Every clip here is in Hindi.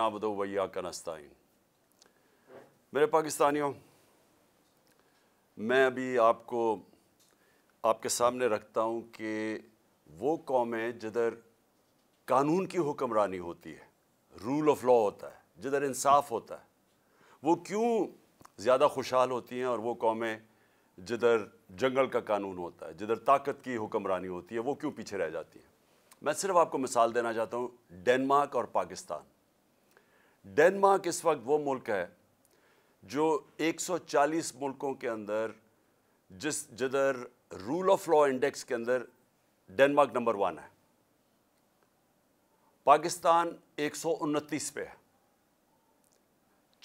नाबदो वैया का नस्ताइन मेरे पाकिस्तानियों मैं अभी आपको आपके सामने रखता हूँ कि वो कौमें जिधर कानून की हुक्मरानी होती है रूल ऑफ लॉ होता है जिधर इंसाफ होता है वो क्यों ज़्यादा खुशहाल होती हैं और वो कौमें जिधर जंगल का कानून होता है जिधर ताकत की हुक्मरानी होती है वो क्यों पीछे रह जाती हैं मैं सिर्फ आपको मिसाल देना चाहता हूँ डेनमार्क और पाकिस्तान डेनमार्क इस वक्त वो मुल्क है जो 140 मुल्कों के अंदर जिस जिधर रूल ऑफ लॉ इंडेक्स के अंदर डेनमार्क नंबर वन है पाकिस्तान एक पे है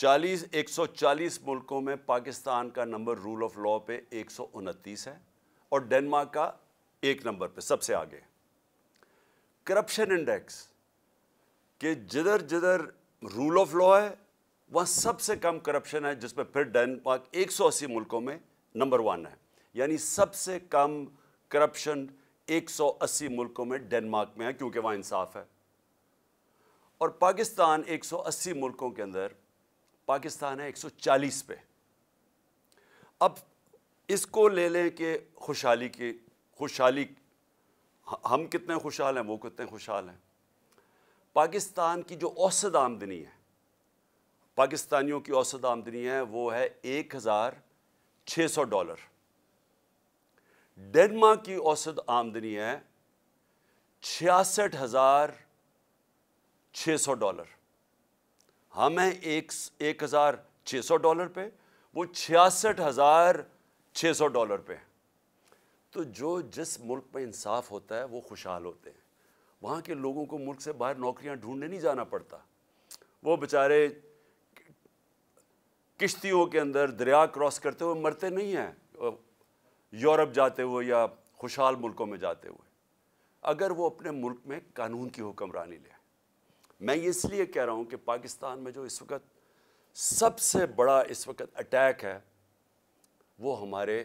40 140 मुल्कों में पाकिस्तान का नंबर रूल ऑफ लॉ पे एक है और डेनमार्क का एक नंबर पे सबसे आगे करप्शन इंडेक्स के जिधर जिधर रूल ऑफ लॉ है वहाँ सबसे कम करप्शन है जिसमें फिर डेनमार्क 180 मुल्कों में नंबर वन है यानी सबसे कम करप्शन 180 मुल्कों में डेनमार्क में है क्योंकि वहाँ इंसाफ है और पाकिस्तान 180 मुल्कों के अंदर पाकिस्तान है 140 पे अब इसको ले लें कि खुशहाली की खुशहाली हम कितने खुशहाल हैं वो कितने खुशहाल हैं पाकिस्तान की जो औसत आमदनी है पाकिस्तानियों की औसत आमदनी है वो है एक हज़ार छ सौ डॉलर डेनमार्क की औसत आमदनी है छियासठ हज़ार छ सौ डॉलर हम हैं एक एक हज़ार छः सौ डॉलर पे वो छियासठ हज़ार छः सौ डॉलर पे तो जो जिस मुल्क में इंसाफ होता है वो खुशहाल होते हैं वहाँ के लोगों को मुल्क से बाहर नौकरियाँ ढूंढने नहीं जाना पड़ता वो बेचारे किश्तियों के अंदर दरिया क्रॉस करते हुए मरते नहीं हैं यूरोप जाते हुए या खुशहाल मुल्कों में जाते हुए अगर वो अपने मुल्क में कानून की हुक्मरानी ले मैं ये इसलिए कह रहा हूँ कि पाकिस्तान में जो इस वक्त सबसे बड़ा इस वक्त अटैक है वो हमारे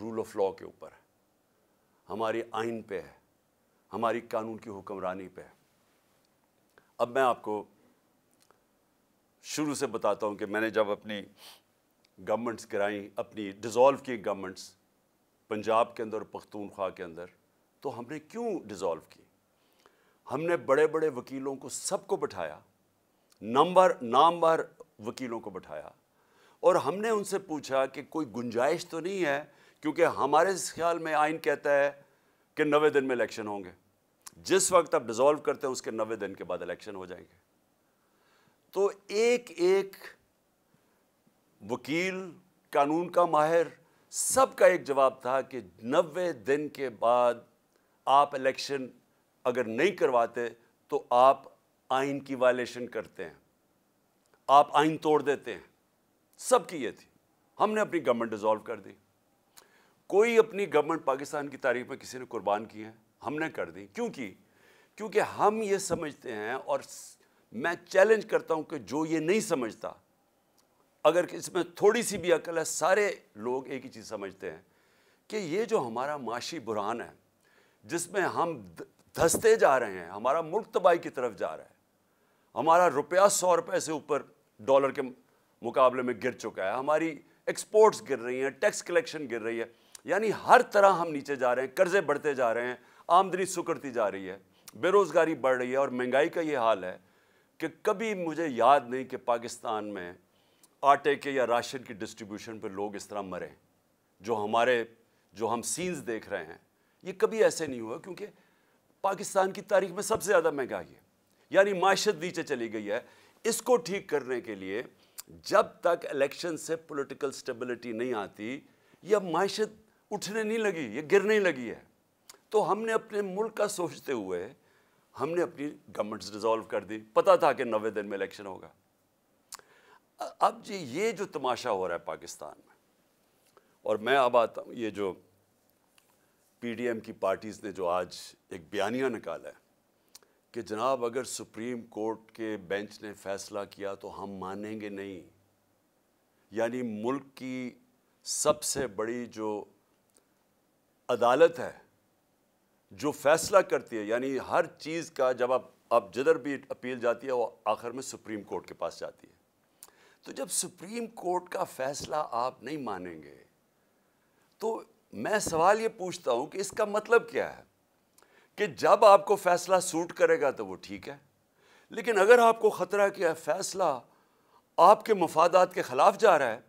रूल ऑफ लॉ के ऊपर है हमारी आइन पे है हमारी कानून की हुक्मरानी पे है अब मैं आपको शुरू से बताता हूँ कि मैंने जब अपनी गवर्नमेंट्स कराई अपनी डिज़ोल्व की गवर्नमेंट्स पंजाब के अंदर पख्तूनख्वा के अंदर तो हमने क्यों डिज़ोल्व की हमने बड़े बड़े वकीलों को सबको बैठाया नंबर नामवर वकीलों को बैठाया और हमने उनसे पूछा कि कोई गुंजाइश तो नहीं है क्योंकि हमारे ख्याल में आइन कहता है कि नवे दिन में इलेक्शन होंगे जिस वक्त आप डिजोल्व करते हैं उसके नब्बे दिन के बाद इलेक्शन हो जाएंगे तो एक एक वकील कानून का माहिर सबका एक जवाब था कि नब्बे दिन के बाद आप इलेक्शन अगर नहीं करवाते तो आप आइन की वायलेशन करते हैं आप आइन तोड़ देते हैं सबकी ये थी हमने अपनी गवर्नमेंट डिज़ोल्व कर दी कोई अपनी गवर्नमेंट पाकिस्तान की तारीख में किसी ने कुर्बान की है हमने कर दी क्योंकि क्योंकि हम ये समझते हैं और मैं चैलेंज करता हूँ कि जो ये नहीं समझता अगर इसमें थोड़ी सी भी अकल है सारे लोग एक ही चीज़ समझते हैं कि ये जो हमारा माशी बुरहान है जिसमें हम धसते जा रहे हैं हमारा मुल्क तबाही की तरफ जा रहा है हमारा रुपया सौ रुपये से ऊपर डॉलर के मुकाबले में गिर चुका है हमारी एक्सपोर्ट्स गिर रही हैं टैक्स कलेक्शन गिर रही है यानी हर तरह हम नीचे जा रहे हैं कर्जे बढ़ते जा रहे हैं आमदनी सुकड़ती जा रही है बेरोज़गारी बढ़ रही है और महंगाई का ये हाल है कि कभी मुझे याद नहीं कि पाकिस्तान में आटे के या राशन की डिस्ट्रीब्यूशन पर लोग इस तरह मरें जो हमारे जो हम सीन्स देख रहे हैं ये कभी ऐसे नहीं हुआ क्योंकि पाकिस्तान की तारीख में सबसे ज़्यादा महंगाई है यानी माशत नीचे चली गई है इसको ठीक करने के लिए जब तक इलेक्शन से पॉलिटिकल स्टेबिलिटी नहीं आती यह माशत उठने नहीं लगी ये गिरने लगी है तो हमने अपने मुल्क का सोचते हुए हमने अपनी गवर्नमेंट्स डिज़ोल्व कर दी पता था कि नबे दिन में इलेक्शन होगा अब जी ये जो तमाशा हो रहा है पाकिस्तान में और मैं अब आता हूँ ये जो पीडीएम की पार्टीज़ ने जो आज एक बयानिया निकाला है कि जनाब अगर सुप्रीम कोर्ट के बेंच ने फैसला किया तो हम मानेंगे नहीं यानी मुल्क की सबसे बड़ी जो अदालत है जो फैसला करती है यानी हर चीज़ का जब आप अब जिधर भी अपील जाती है वो आखिर में सुप्रीम कोर्ट के पास जाती है तो जब सुप्रीम कोर्ट का फैसला आप नहीं मानेंगे तो मैं सवाल ये पूछता हूँ कि इसका मतलब क्या है कि जब आपको फैसला सूट करेगा तो वो ठीक है लेकिन अगर आपको ख़तरा कि फैसला आपके मफादात के ख़िलाफ़ जा रहा है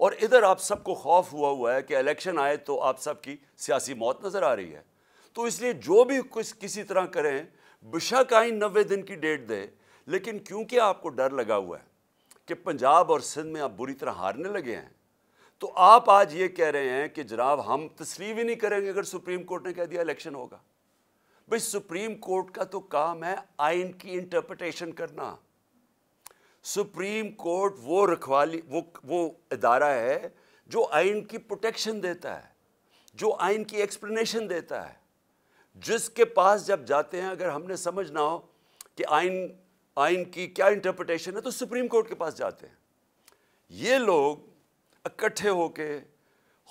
और इधर आप सबको खौफ हुआ हुआ है कि इलेक्शन आए तो आप सबकी सियासी मौत नज़र आ रही है तो इसलिए जो भी कुछ किसी तरह करें बेशक आइन नबे दिन की डेट दे लेकिन क्योंकि आपको डर लगा हुआ है कि पंजाब और सिंध में आप बुरी तरह हारने लगे हैं तो आप आज ये कह रहे हैं कि जनाब हम तस्लीम ही नहीं करेंगे अगर सुप्रीम कोर्ट ने कह दिया इलेक्शन होगा भाई सुप्रीम कोर्ट का तो काम है आइन की इंटरप्रटेशन करना सुप्रीम कोर्ट वो रखवाली वो वो अदारा है जो आइन की प्रोटेक्शन देता है जो आइन की एक्सप्लेनेशन देता है जिसके पास जब जाते हैं अगर हमने समझ ना हो कि आइन आइन की क्या इंटरप्रटेशन है तो सुप्रीम कोर्ट के पास जाते हैं ये लोग इकट्ठे होके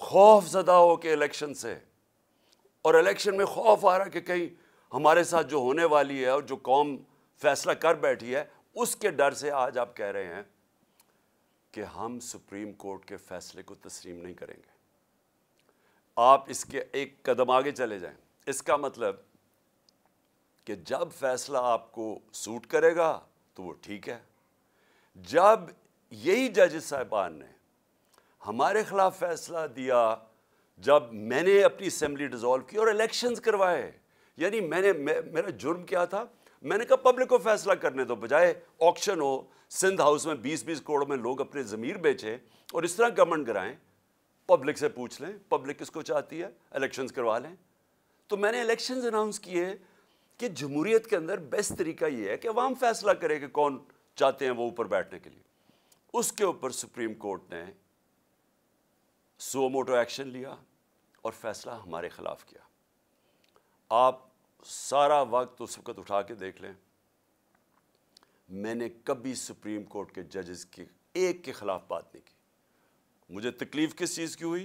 खौफ ज़दा होके इलेक्शन से और इलेक्शन में खौफ आ रहा कि कहीं हमारे साथ जो होने वाली है और जो कौम फैसला कर बैठी है उसके डर से आज आप कह रहे हैं कि हम सुप्रीम कोर्ट के फैसले को तस्लीम नहीं करेंगे आप इसके एक कदम आगे चले जाएं इसका मतलब कि जब फैसला आपको सूट करेगा तो वो ठीक है जब यही जज साहबान ने हमारे खिलाफ फैसला दिया जब मैंने अपनी असम्बली डिज़ोल्व की और इलेक्शंस करवाए यानी मैंने मे, मेरा जुर्म क्या था मैंने कहा पब्लिक को फैसला करने दो बजाय ऑक्शन हो सिंध हाउस में 20-20 करोड़ में लोग अपने ज़मीर बेचें और इस तरह गवर्नमेंट कराएं पब्लिक से पूछ लें पब्लिक किसको चाहती है इलेक्शंस करवा लें तो मैंने इलेक्शन अनाउंस किए कि जमहूरियत के अंदर बेस्ट तरीका यह है कि अवाम फैसला करे कि कौन चाहते हैं वो ऊपर बैठने के लिए उसके ऊपर सुप्रीम कोर्ट ने सो मोटो एक्शन लिया और फैसला हमारे ख़िलाफ़ किया आप सारा वक्त उस वक्त उठा के देख लें मैंने कभी सुप्रीम कोर्ट के जजेस की एक के ख़िलाफ़ बात नहीं की मुझे तकलीफ़ किस चीज़ की हुई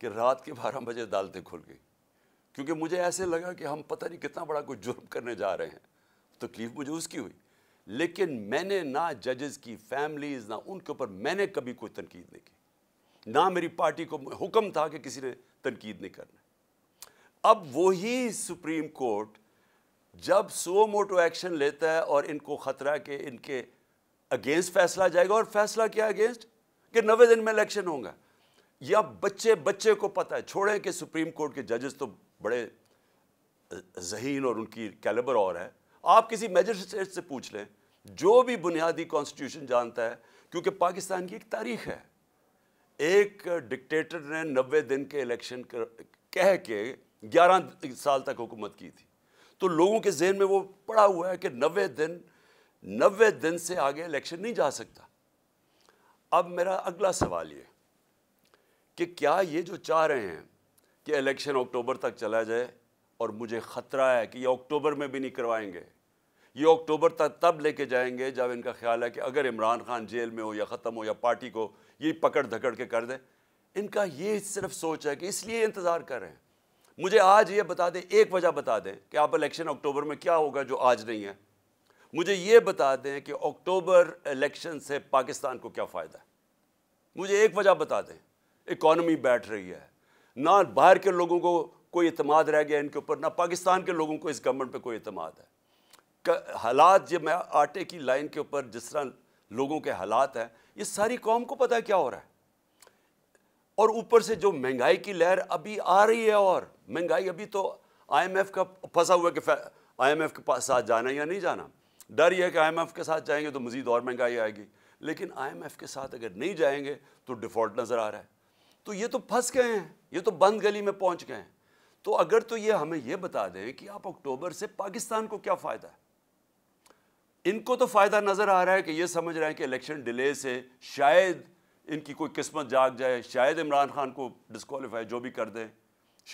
कि रात के बारह बजे अदालतें खुल गई क्योंकि मुझे ऐसे लगा कि हम पता नहीं कितना बड़ा कोई जुर्म करने जा रहे हैं तो तकलीफ मुझे उसकी हुई लेकिन मैंने ना जजेस की फैमिलीज ना उनके ऊपर मैंने कभी कोई तनकीद नहीं की ना मेरी पार्टी को हुक्म था कि किसी ने तनकीद नहीं करना अब वही सुप्रीम कोर्ट जब सो मोटो एक्शन लेता है और इनको ख़तरा के इनके अगेंस्ट फैसला जाएगा और फैसला क्या अगेंस्ट कि नवे दिन में इलेक्शन होगा या बच्चे बच्चे को पता है छोड़ें कि सुप्रीम कोर्ट के जजेस तो बड़े जहीन और उनकी कैलिबर और है आप किसी मैजिस्ट्रेट से पूछ लें जो भी बुनियादी कॉन्स्टिट्यूशन जानता है क्योंकि पाकिस्तान की एक तारीख है एक डिक्टेटर ने नबे दिन के इलेक्शन कह के ग्यारह साल तक हुकूमत की थी तो लोगों के जहन में वो पड़ा हुआ है कि नबे दिन नबे दिन से आगे इलेक्शन नहीं जा सकता अब मेरा अगला सवाल ये कि क्या ये जो चाह रहे हैं कि इलेक्शन अक्टूबर तक चला जाए और मुझे ख़तरा है कि ये अक्टूबर में भी नहीं करवाएंगे ये अक्टूबर तक तब लेके जाएंगे जब इनका ख्याल है कि अगर इमरान खान जेल में हो या ख़त्म हो या पार्टी को ये पकड़ धकड़ के कर दें इनका ये सिर्फ सोच है कि इसलिए इंतज़ार कर रहे हैं मुझे आज ये बता दें एक वजह बता दें कि आप इलेक्शन अक्टूबर में क्या होगा जो आज नहीं है मुझे ये बता दें कि अक्टूबर इलेक्शन से पाकिस्तान को क्या फ़ायदा है मुझे एक वजह बता दें इकॉनमी बैठ रही है ना बाहर के लोगों को कोई अतमाद रह गया इनके ऊपर ना पाकिस्तान के लोगों को इस गवर्नमेंट पर कोई अतमाद है हालात जब मैं आटे की लाइन के ऊपर जिस तरह लोगों के हालात हैं ये सारी कौम को पता है क्या हो रहा है और ऊपर से जो महंगाई की लहर अभी आ रही है और महंगाई अभी तो आईएमएफ का फंसा हुआ कि आईएमएफ के पास साथ जाना या नहीं जाना डर यह है कि आईएमएफ के साथ जाएंगे तो मज़ीद और महंगाई आएगी लेकिन आईएमएफ के साथ अगर नहीं जाएंगे तो डिफ़ॉल्ट नज़र आ रहा है तो ये तो फंस गए हैं ये तो बंद गली में पहुंच गए हैं तो अगर तो ये हमें ये बता दें कि आप अक्टूबर से पाकिस्तान को क्या फ़ायदा है इनको तो फ़ायदा नज़र आ रहा है कि ये समझ रहे हैं कि इलेक्शन डिले से शायद इनकी कोई किस्मत जाग जाए शायद इमरान खान को डिस्कालीफाई जो भी कर दें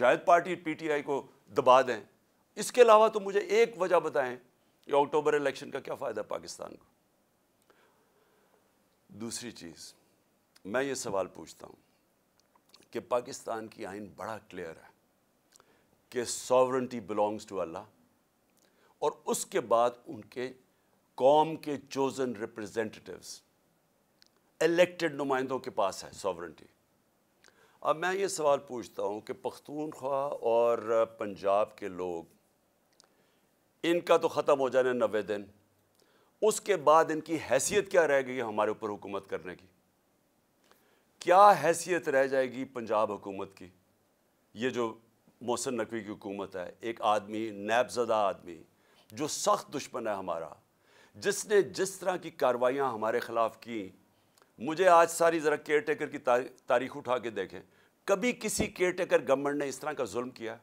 शायद पार्टी पीटीआई को दबा दें इसके अलावा तो मुझे एक वजह बताएं कि अक्टूबर इलेक्शन का क्या फ़ायदा पाकिस्तान को दूसरी चीज़ मैं ये सवाल पूछता हूँ कि पाकिस्तान की आइन बड़ा क्लियर है कि सॉवरेंटी बिलोंग्स टू अल्लाह और उसके बाद उनके कौम के चोजन रिप्रेजेंटेटिव्स इलेक्टेड नुमाइंदों के पास है सॉवरेंटी अब मैं ये सवाल पूछता हूँ कि पख्तूनख्वा और पंजाब के लोग इनका तो ख़त्म हो जाना नबे दिन उसके बाद इनकी हैसियत क्या रह गई हमारे ऊपर हुकूमत करने की क्या हैसियत रह जाएगी पंजाब हुकूमत की ये जो मोहसन नकवी की हुकूमत है एक आदमी नैबजदा आदमी जो सख्त दुश्मन है हमारा जिसने जिस तरह की कार्रवाइयाँ हमारे ख़िलाफ़ की मुझे आज सारी ज़रा केयर टेकर की तारीख उठा के देखें कभी किसी केयर टेकर गवर्नमेंट ने इस तरह का जुल्म किया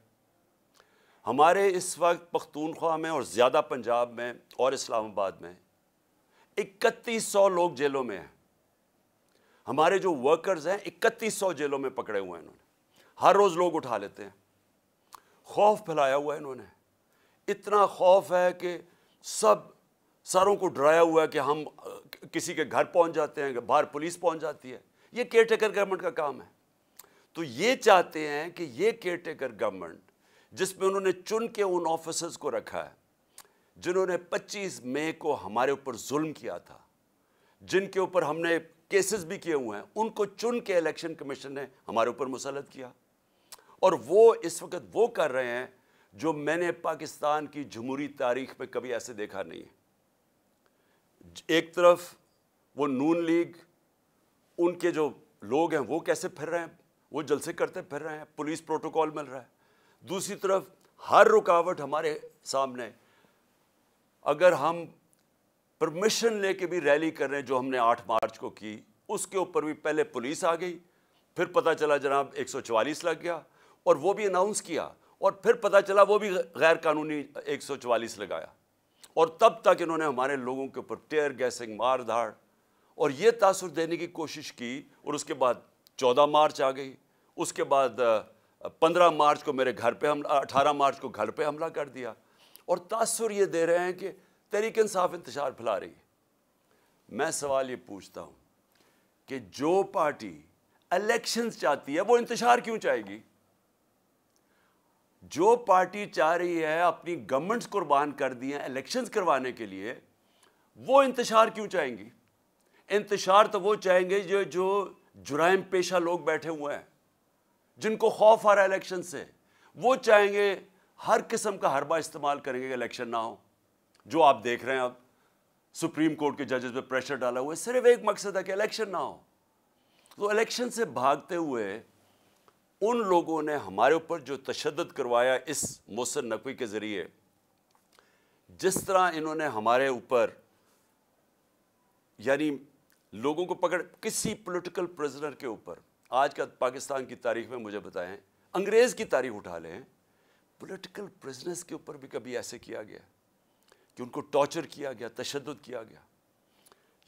हमारे इस वक्त पख्तूनख्वा में और ज़्यादा पंजाब में और इस्लामाबाद में इकतीस सौ लोग जेलों में हैं हमारे जो वर्कर्स हैं इकतीस सौ जेलों में पकड़े हुए हैं इन्होंने हर रोज़ लोग उठा लेते हैं खौफ फैलाया हुआ है इन्होंने इतना खौफ है कि सब सारों को डराया हुआ है कि हम किसी के घर पहुंच जाते हैं बाहर पुलिस पहुंच जाती है ये केयर टेकर गवर्नमेंट का काम है तो ये चाहते हैं कि ये केयर टेकर गवर्नमेंट जिसमें उन्होंने चुन के उन ऑफिसर्स को रखा है जिन्होंने 25 मई को हमारे ऊपर जुल्म किया था जिनके ऊपर हमने केसेस भी किए हुए हैं उनको चुन के इलेक्शन कमीशन ने हमारे ऊपर मुसलत किया और वो इस वक्त वो कर रहे हैं जो मैंने पाकिस्तान की जमहूरी तारीख में कभी ऐसे देखा नहीं है एक तरफ वो नून लीग उनके जो लोग हैं वो कैसे फिर रहे हैं वो जलसे करते फिर रहे हैं पुलिस प्रोटोकॉल मिल रहा है दूसरी तरफ हर रुकावट हमारे सामने अगर हम परमिशन लेके भी रैली कर रहे हैं जो हमने आठ मार्च को की उसके ऊपर भी पहले पुलिस आ गई फिर पता चला जनाब 144 लग गया और वो भी अनाउंस किया और फिर पता चला वो भी गैर कानूनी 144 लगाया और तब तक इन्होंने हमारे लोगों के ऊपर टेयर गैसिंग मार धाड़ और ये तासर देने की कोशिश की और उसके बाद चौदह मार्च आ गई उसके बाद पंद्रह मार्च को मेरे घर पे हमला अठारह मार्च को घर पे हमला कर दिया और तासर ये दे रहे हैं कि तरीकन साफ इंतजार फैला रही है मैं सवाल ये पूछता हूं कि जो पार्टी इलेक्शन चाहती है वो इंतजार क्यों चाहेगी जो पार्टी चाह रही है अपनी गवर्नमेंट्स कुर्बान कर दी है इलेक्शन करवाने के लिए वो इंतजार क्यों चाहेंगी इंतजार तो वो चाहेंगे जो जो जुराइम पेशा लोग बैठे हुए हैं जिनको खौफ आ रहा है इलेक्शन से वो चाहेंगे हर किस्म का हरबा इस्तेमाल करेंगे इलेक्शन ना हो जो आप देख रहे हैं अब सुप्रीम कोर्ट के जजेस पे प्रेशर डाला हुआ है सिर्फ एक मकसद है कि इलेक्शन ना हो तो इलेक्शन से भागते हुए उन लोगों ने हमारे ऊपर जो तशद करवाया इस मोहसन नकवी के ज़रिए जिस तरह इन्होंने हमारे ऊपर यानी लोगों को पकड़ किसी पॉलिटिकल प्रिजनर के ऊपर आज का पाकिस्तान की तारीख में मुझे बताएं अंग्रेज़ की तारीख उठा लें पॉलिटिकल प्रिजनर्स के ऊपर भी कभी ऐसे किया गया कि उनको टॉर्चर किया गया तशद किया गया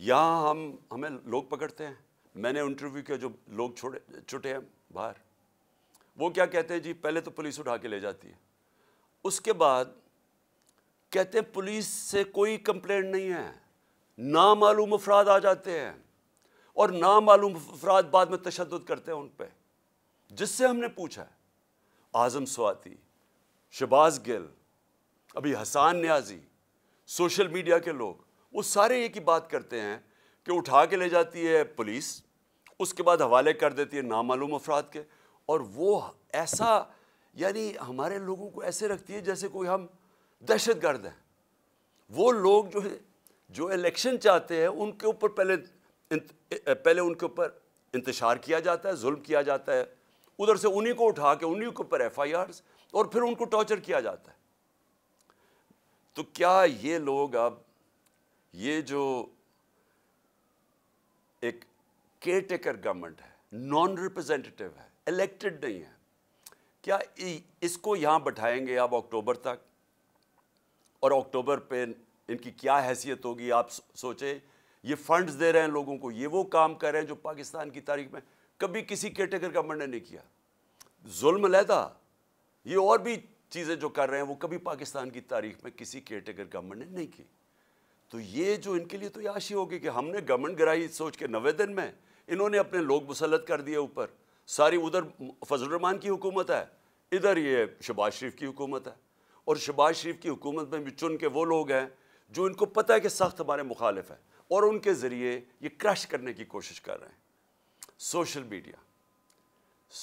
यहाँ हम हमें लोग पकड़ते हैं मैंने इंटरव्यू के जो लोग छोड़े छुटे हैं बाहर वो क्या कहते हैं जी पहले तो पुलिस उठा के ले जाती है उसके बाद कहते हैं पुलिस से कोई कंप्लेंट नहीं है नामालूम अफराद आ जाते हैं और नामालूम अफराद बाद में तशद करते हैं उन पर जिससे हमने पूछा आज़म स्वाति शबाज गिल अभी हसान न्याजी सोशल मीडिया के लोग वो सारे एक ही बात करते हैं कि उठा के ले जाती है पुलिस उसके बाद हवाले कर देती है नामालूम अफराद के और वो ऐसा यानी हमारे लोगों को ऐसे रखती है जैसे कोई हम दहशत गर्द हैं वो लोग जो है जो इलेक्शन चाहते हैं उनके ऊपर पहले पहले उनके ऊपर इंतशार किया जाता है जुल्म किया जाता है उधर से उन्हीं को उठा के उन्हीं के ऊपर एफ आई और फिर उनको टॉर्चर किया जाता है तो क्या ये लोग अब ये जो एक केयर टेकर गवर्नमेंट है नॉन रिप्रेजेंटेटिव है इलेक्टेड नहीं है क्या इसको यहां बैठाएंगे आप अक्टूबर तक और अक्टूबर पे इनकी क्या हैसियत होगी आप सोचे ये फंड्स दे रहे हैं लोगों को ये वो काम कर रहे हैं जो पाकिस्तान की तारीख में कभी किसी केटेगर गवर्नमेंट ने नहीं किया जुल्म लेता ये और भी चीज़ें जो कर रहे हैं वो कभी पाकिस्तान की तारीख में किसी केयरटेकर गवर्नमेंट ने नहीं की तो ये जो इनके लिए तो याशी होगी कि हमने गवर्नमेंट गिराई सोच के नवे दिन में इन्होंने अपने लोग मुसलत कर दिए ऊपर सारी उधर फजलरहमान की हुकूमत है इधर ये शबाज शरीफ की हुकूमत है और शबाज शरीफ की हुकूमत में भी चुन के वो लोग हैं जो इनको पता है कि सख्त हमारे मुखालिफ है और उनके ज़रिए ये क्रश करने की कोशिश कर रहे हैं सोशल मीडिया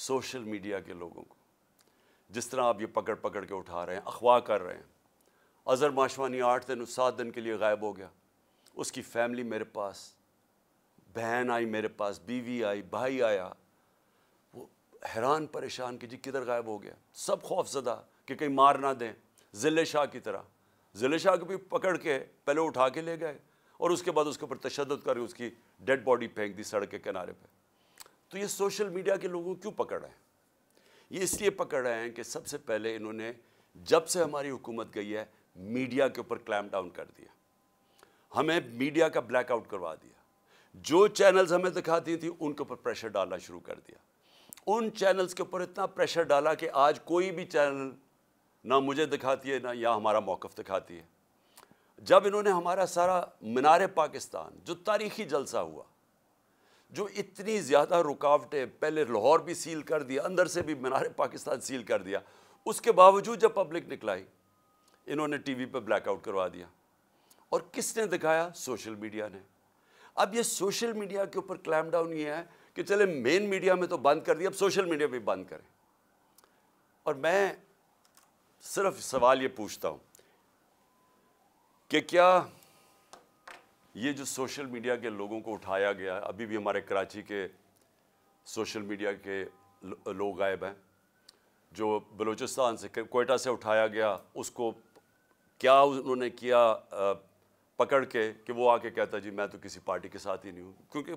सोशल मीडिया के लोगों को जिस तरह आप ये पकड़ पकड़ के उठा रहे हैं अखवा कर रहे हैं अजहर माशवानी आठ दिन सात दिन के लिए गायब हो गया उसकी फैमिली मेरे पास बहन आई मेरे पास बीवी आई भाई आया वो हैरान परेशान कि जी किधर गायब हो गया सब खौफजदा कि कहीं मार ना दें ज़िले शाह की तरह ज़िले शाह को भी पकड़ के पहले उठा के ले गए और उसके बाद उसके ऊपर तशद कर उसकी डेड बॉडी फेंक दी सड़क के किनारे पर तो ये सोशल मीडिया के लोगों क्यों पकड़ रहे हैं ये इसलिए पकड़ रहे हैं कि सबसे पहले इन्होंने जब से हमारी हुकूमत गई है मीडिया के ऊपर क्लैम डाउन कर दिया हमें मीडिया का ब्लैकआउट करवा दिया जो चैनल्स हमें दिखाती थी उनके ऊपर प्रेशर डालना शुरू कर दिया उन चैनल्स के ऊपर इतना प्रेशर डाला कि आज कोई भी चैनल ना मुझे दिखाती है ना या हमारा मौक़ दिखाती है जब इन्होंने हमारा सारा मीनार पाकिस्तान जो तारीखी जलसा हुआ जो इतनी ज़्यादा रुकावटें पहले लाहौर भी सील कर दिया अंदर से भी मीनार पाकिस्तान सील कर दिया उसके बावजूद जब पब्लिक निकलाई इन्होंने टी वी पर ब्लैकआउट करवा दिया और किसने दिखाया सोशल मीडिया ने अब ये सोशल मीडिया के ऊपर क्लैम डाउन ये है कि चले मेन मीडिया में तो बंद कर दिया अब सोशल मीडिया भी बंद करें और मैं सिर्फ सवाल ये पूछता हूँ कि क्या ये जो सोशल मीडिया के लोगों को उठाया गया अभी भी हमारे कराची के सोशल मीडिया के लोग गायब हैं जो बलूचिस्तान से कोयटा से उठाया गया उसको क्या उन्होंने किया पकड़ के कि वो आके कहता जी मैं तो किसी पार्टी के साथ ही नहीं हूँ क्योंकि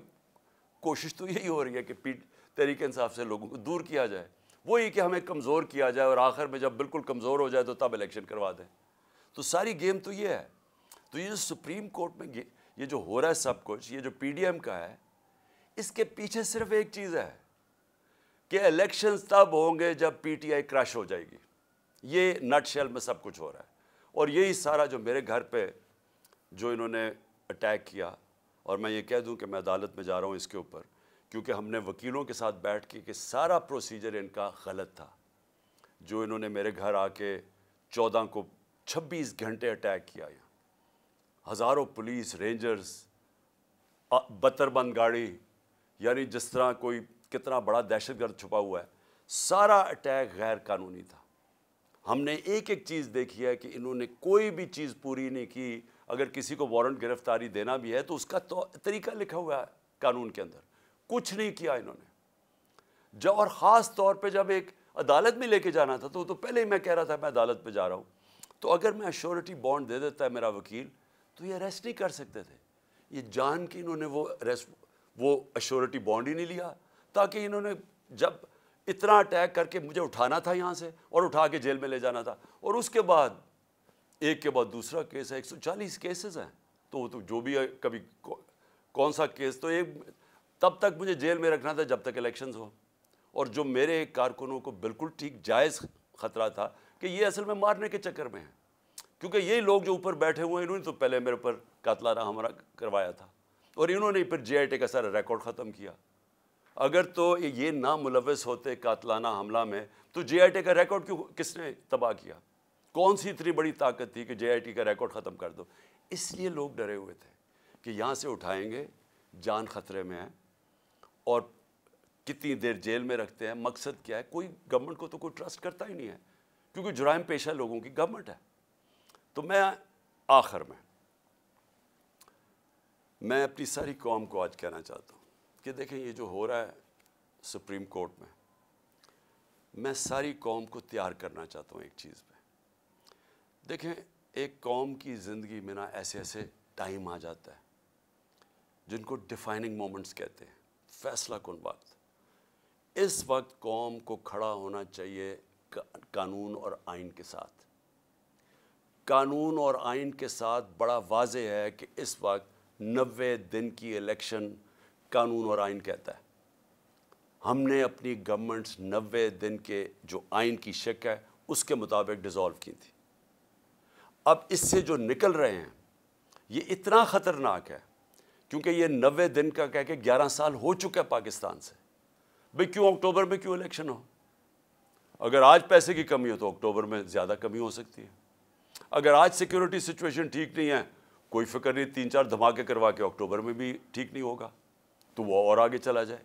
कोशिश तो यही हो रही है कि पी तरीके इंसाफ से लोगों को दूर किया जाए वही कि हमें कमज़ोर किया जाए और आखिर में जब बिल्कुल कमज़ोर हो जाए तो तब इलेक्शन करवा दें तो सारी गेम तो ये है तो ये जो सुप्रीम कोर्ट में ये जो हो रहा है सब कुछ ये जो पीडीएम का है इसके पीछे सिर्फ एक चीज़ है कि इलेक्शन तब होंगे जब पीटीआई क्रैश हो जाएगी ये नटशेल में सब कुछ हो रहा है और यही सारा जो मेरे घर पे जो इन्होंने अटैक किया और मैं ये कह दूं कि मैं अदालत में जा रहा हूँ इसके ऊपर क्योंकि हमने वकीलों के साथ बैठ के कि सारा प्रोसीजर इनका गलत था जो इन्होंने मेरे घर आके चौदह को छब्बीस घंटे अटैक किया यहाँ हज़ारों पुलिस रेंजर्स बत्तरबंद गाड़ी यानी जिस तरह कोई कितना बड़ा दहशतगर्द छुपा हुआ है सारा अटैक गैर कानूनी था हमने एक एक चीज़ देखी है कि इन्होंने कोई भी चीज़ पूरी नहीं की अगर किसी को वारंट गिरफ्तारी देना भी है तो उसका तो तरीका लिखा हुआ है कानून के अंदर कुछ नहीं किया इन्होंने जब और ख़ास तौर पे जब एक अदालत में लेके जाना था तो तो पहले ही मैं कह रहा था मैं अदालत पे जा रहा हूँ तो अगर मैं अश्योरिटी बॉन्ड दे देता है मेरा वकील तो ये अरेस्ट नहीं कर सकते थे ये जान के इन्होंने वो अरेस्ट वो अश्योरिटी बॉन्ड ही नहीं लिया ताकि इन्होंने जब इतना अटैक करके मुझे उठाना था यहाँ से और उठा के जेल में ले जाना था और उसके बाद एक के बाद दूसरा केस है 140 केसेस हैं तो तो जो भी है कभी कौन सा केस तो एक तब तक मुझे जेल में रखना था जब तक इलेक्शन हो और जो मेरे कारकुनों को बिल्कुल ठीक जायज़ ख़तरा था कि ये असल में मारने के चक्कर में है क्योंकि ये लोग जो ऊपर बैठे हुए हैं इन्होंने तो पहले मेरे ऊपर कातलाना हमारा करवाया था और इन्होंने फिर जे का सारा रिकॉर्ड ख़त्म किया अगर तो ये ना मुलवस होते कातलाना हमला में तो जे का रिकॉर्ड क्यों किसने तबाह किया कौन सी इतनी बड़ी ताकत थी कि जे का रिकॉर्ड ख़त्म कर दो इसलिए लोग डरे हुए थे कि यहाँ से उठाएंगे जान खतरे में है और कितनी देर जेल में रखते हैं मकसद क्या है कोई गवर्नमेंट को तो कोई ट्रस्ट करता ही नहीं है क्योंकि जुराइम पेशा लोगों की गवर्नमेंट है तो मैं आखिर में मैं अपनी सारी कौम को आज कहना चाहता हूँ कि देखें ये जो हो रहा है सुप्रीम कोर्ट में मैं सारी कौम को तैयार करना चाहता हूँ एक चीज़ पे देखें एक कौम की ज़िंदगी में ना ऐसे ऐसे टाइम आ जाता है जिनको डिफाइनिंग मोमेंट्स कहते हैं फैसला कौन बात इस वक्त कौम को खड़ा होना चाहिए कानून और आइन के साथ कानून और आइन के साथ बड़ा वाज है कि इस वक्त नबे दिन की इलेक्शन कानून और आइन कहता है हमने अपनी गवर्नमेंट्स नबे दिन के जो आइन की शक है उसके मुताबिक डिज़ोल्व की थी अब इससे जो निकल रहे हैं ये इतना ख़तरनाक है क्योंकि ये नबे दिन का कह के ग्यारह साल हो चुका है पाकिस्तान से भाई क्यों अक्टूबर में क्यों इलेक्शन हो अगर आज पैसे की कमी हो तो अक्टूबर में ज़्यादा कमी हो सकती है अगर आज सिक्योरिटी सिचुएशन ठीक नहीं है कोई फिक्र नहीं तीन चार धमाके करवा के अक्टूबर में भी ठीक नहीं होगा तो वो और आगे चला जाए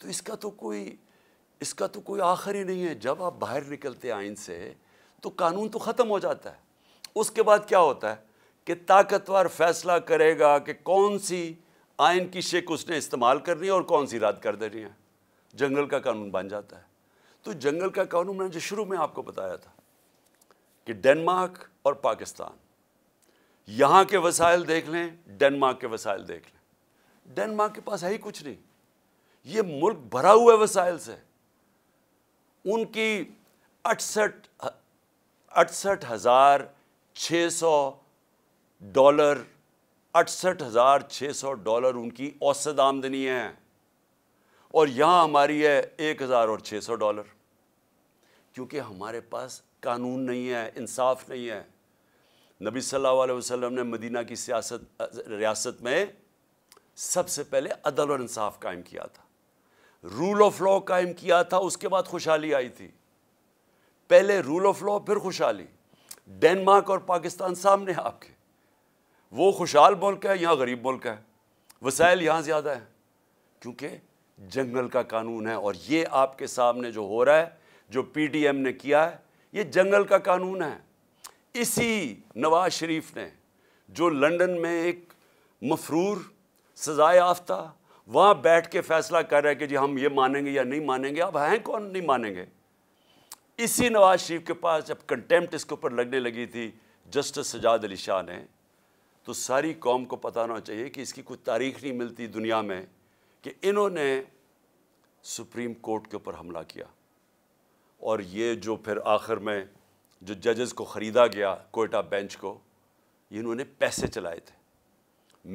तो इसका तो कोई इसका तो कोई आखिर ही नहीं है जब आप बाहर निकलते आइन से तो कानून तो ख़त्म हो जाता है उसके बाद क्या होता है कि ताकतवर फैसला करेगा कि कौन सी आयन की शेक उसने इस्तेमाल करनी है और कौन सी रात कर देनी है जंगल का कानून बन जाता है तो जंगल का कानून मैंने जो शुरू में आपको बताया था कि डेनमार्क और पाकिस्तान यहां के वसाइल देख लें डेनमार्क के वसाइल देख लें डेनमार्क के पास है ही कुछ नहीं ये मुल्क भरा हुआ है वसाइल से उनकी अड़सठ अड़सठ हज़ार छ सौ डॉलर अड़सठ हज़ार छ सौ डॉलर उनकी औसत आमदनी है और यहां हमारी है एक हज़ार और छ सौ डॉलर क्योंकि हमारे पास कानून नहीं है इंसाफ नहीं है नबी सल्लल्लाहु अलैहि वसल्लम ने मदीना की सियासत रियासत में सबसे पहले अदल और इंसाफ कायम किया था रूल ऑफ लॉ कायम किया था उसके बाद खुशहाली आई थी पहले रूल ऑफ लॉ फिर खुशहाली डेनमार्क और पाकिस्तान सामने है आपके वो खुशहाल मुल्क है यहाँ गरीब मुल्क है वसाइल यहाँ ज़्यादा है क्योंकि जंगल का कानून है और ये आपके सामने जो हो रहा है जो पीटीएम ने किया है ये जंगल का कानून है इसी नवाज शरीफ ने जो लंदन में एक मफरूर सजाए याफ्ता वहाँ बैठ के फैसला कर रहा है कि जी हम ये मानेंगे या नहीं मानेंगे अब हैं कौन नहीं मानेंगे इसी नवाज शरीफ के पास जब कंटेम्प्ट इसके ऊपर लगने लगी थी जस्टिस सजाद अली शाह ने तो सारी कौम को पता होना चाहिए कि इसकी कोई तारीख नहीं मिलती दुनिया में कि इन्होंने सुप्रीम कोर्ट के ऊपर हमला किया और ये जो फिर आखिर में जो जजेस को ख़रीदा गया कोयटा बेंच को इन्होंने पैसे चलाए थे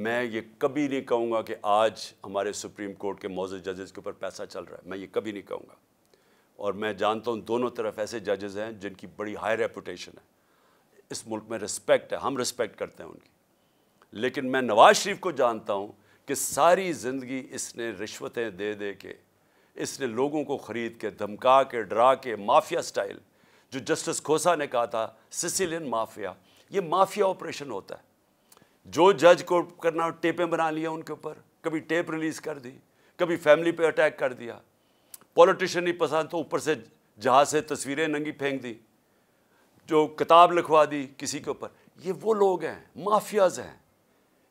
मैं ये कभी नहीं कहूँगा कि आज हमारे सुप्रीम कोर्ट के मौजूद जजेस के ऊपर पैसा चल रहा है मैं ये कभी नहीं कहूँगा और मैं जानता हूँ दोनों तरफ ऐसे जजेस हैं जिनकी बड़ी हाई रेपूटेशन है इस मुल्क में रिस्पेक्ट है हम रिस्पेक्ट करते हैं उनकी लेकिन मैं नवाज़ शरीफ को जानता हूँ कि सारी ज़िंदगी इसने रिश्वतें दे दे के इसने लोगों को ख़रीद के धमका के डरा के माफिया स्टाइल जो जस्टिस खोसा ने कहा था सिसिलियन माफिया ये माफिया ऑपरेशन होता है जो जज को करना टेपें बना लिया उनके ऊपर कभी टेप रिलीज़ कर दी कभी फैमिली पे अटैक कर दिया पॉलिटिशियन नहीं पसंद तो ऊपर से जहाज से तस्वीरें नंगी फेंक दी जो किताब लिखवा दी किसी के ऊपर ये वो लोग हैं माफियाज हैं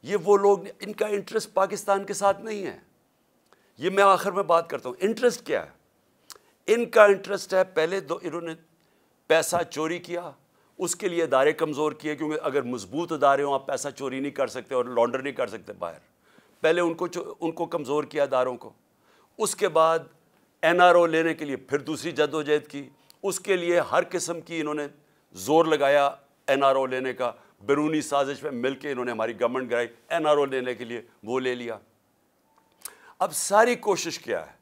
ये वो लोग इनका इंटरेस्ट पाकिस्तान के साथ नहीं है ये मैं आखिर में बात करता हूँ इंटरेस्ट क्या है इनका इंटरेस्ट है पहले दो इन्होंने पैसा चोरी किया उसके लिए अदारे कमज़ोर किए क्योंकि अगर मजबूत अदारे हों आप पैसा चोरी नहीं कर सकते और लॉन्डर नहीं कर सकते बाहर पहले उनको उनको कमज़ोर किया अदारों को उसके बाद एन आर ओ लेने के लिए फिर दूसरी जदोजहद की उसके लिए हर किस्म की इन्होंने ज़ोर लगाया एन आर ओ लेने का बैरूनी साजिश में मिल के इन्होंने हमारी गवर्नमेंट गिराई ओ लेने के लिए वो ले लिया अब सारी कोशिश क्या है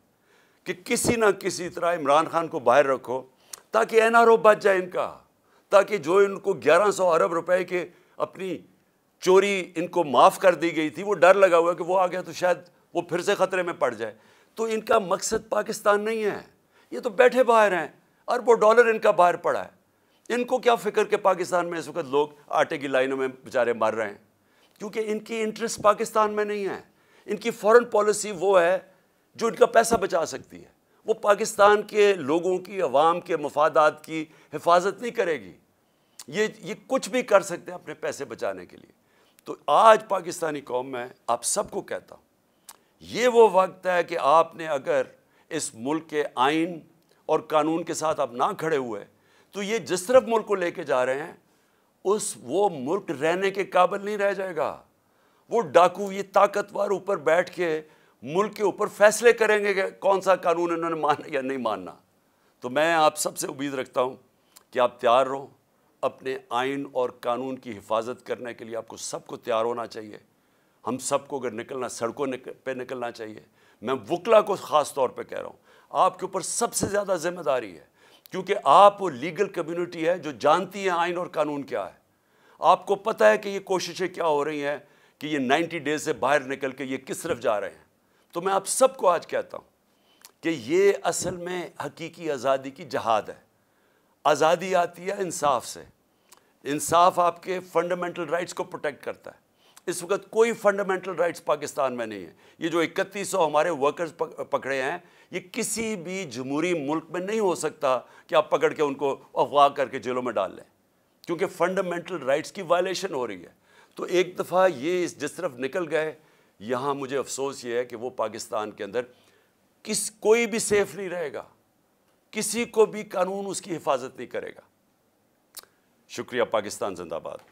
कि किसी ना किसी तरह इमरान खान को बाहर रखो ताकि एन आर ओ बच जाए इनका ताकि जो इनको ग्यारह सौ अरब रुपए के अपनी चोरी इनको माफ़ कर दी गई थी वो डर लगा हुआ कि वो आ गया तो शायद वो फिर से ख़तरे में पड़ जाए तो इनका मकसद पाकिस्तान नहीं है ये तो बैठे बाहर हैं अरबों डॉलर इनका बाहर पड़ा है इनको क्या फ़िक्र के पाकिस्तान में इस वक्त लोग आटे की लाइनों में बेचारे मर रहे हैं क्योंकि इनकी इंटरेस्ट पाकिस्तान में नहीं है इनकी फॉरेन पॉलिसी वो है जो इनका पैसा बचा सकती है वो पाकिस्तान के लोगों की अवाम के मफादात की हिफाजत नहीं करेगी ये ये कुछ भी कर सकते हैं अपने पैसे बचाने के लिए तो आज पाकिस्तानी कौम में आप सबको कहता हूँ ये वो वक्त है कि आपने अगर इस मुल्क के आइन और कानून के साथ आप ना खड़े हुए तो ये जिस तरफ मुल्क को लेके जा रहे हैं उस वो मुल्क रहने के काबिल नहीं रह जाएगा वो डाकू ये ताकतवर ऊपर बैठ के मुल्क के ऊपर फैसले करेंगे कि कौन सा कानून इन्होंने मानना या नहीं मानना तो मैं आप सबसे उम्मीद रखता हूँ कि आप तैयार रहो अपने आइन और कानून की हिफाजत करने के लिए आपको सबको तैयार होना चाहिए हम सबको अगर निकलना सड़कों निकल, पे निकलना चाहिए मैं वकला को ख़ास तौर पे कह रहा हूँ आपके ऊपर सबसे ज़्यादा जिम्मेदारी है क्योंकि आप वो लीगल कम्युनिटी है जो जानती है आइन और कानून क्या है आपको पता है कि ये कोशिशें क्या हो रही हैं कि ये 90 डेज से बाहर निकल के ये किस तरफ जा रहे हैं तो मैं आप सबको आज कहता हूँ कि ये असल में हकीकी आज़ादी की जहाद है आज़ादी आती है इंसाफ से इंसाफ आपके फंडामेंटल राइट्स को प्रोटेक्ट करता है इस वक्त कोई फंडामेंटल राइट्स पाकिस्तान में नहीं है ये जो इकतीस सौ हमारे वर्कर्स पकड़े हैं ये किसी भी जमहूरी मुल्क में नहीं हो सकता कि आप पकड़ के उनको अफवाह करके जेलों में डाल लें क्योंकि फंडामेंटल राइट्स की वायलेशन हो रही है तो एक दफ़ा ये इस जिस तरफ निकल गए यहाँ मुझे अफसोस ये है कि वो पाकिस्तान के अंदर किस कोई भी सेफ नहीं रहेगा किसी को भी कानून उसकी हिफाजत नहीं करेगा शुक्रिया पाकिस्तान जिंदाबाद